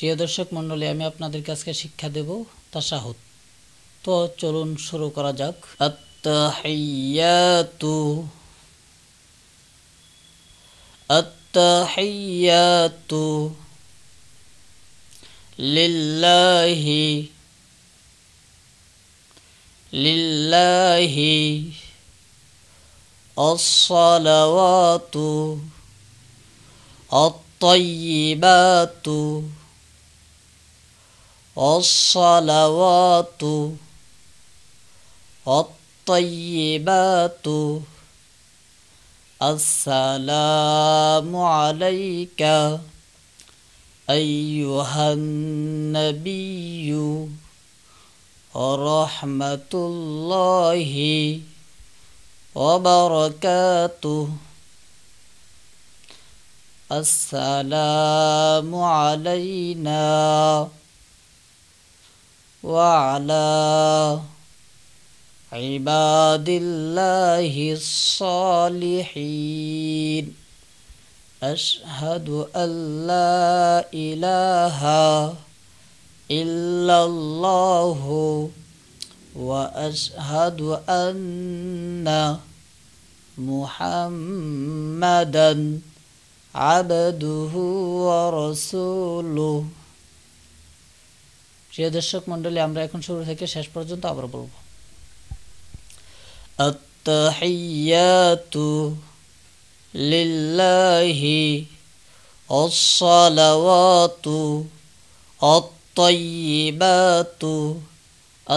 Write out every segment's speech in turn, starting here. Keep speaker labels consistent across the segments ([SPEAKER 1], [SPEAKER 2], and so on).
[SPEAKER 1] প্রিয় দর্শক মণ্ডলী আমি আপনাদের কাছে শিক্ষা দেব তাসাহুদ তো চলুন শুরু করা যাক আত্তাহিয়াতু আত্তাহিয়াতু লিল্লাহি লিল্লাহি الصلوات الطيبات الصلوات الطيبات السلام عليك أيها النبي ورحمة الله وبركاته السلام علينا وعلى عباد الله الصالحين أشهد أن لا إله إلا الله وأشهد أن محمدا عبده ورسوله প্রিয় দর্শক মণ্ডলী আমরা এখন শুরু থেকে শেষ পর্যন্ত আবার বলবো التحيات لله الصلوات الطيبات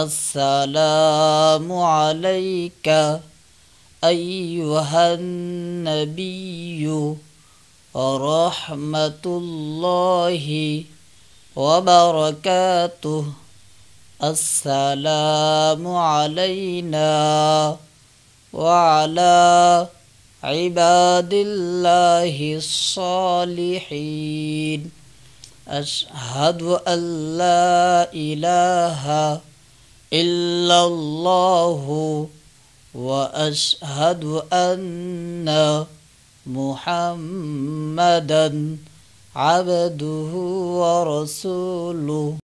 [SPEAKER 1] السلام عليك أيها النبي ورحمة الله وبركاته السلام علينا وعلى عباد الله الصالحين أشهد أن لا إله إلا الله وأشهد أن محمدًا عبده ورسوله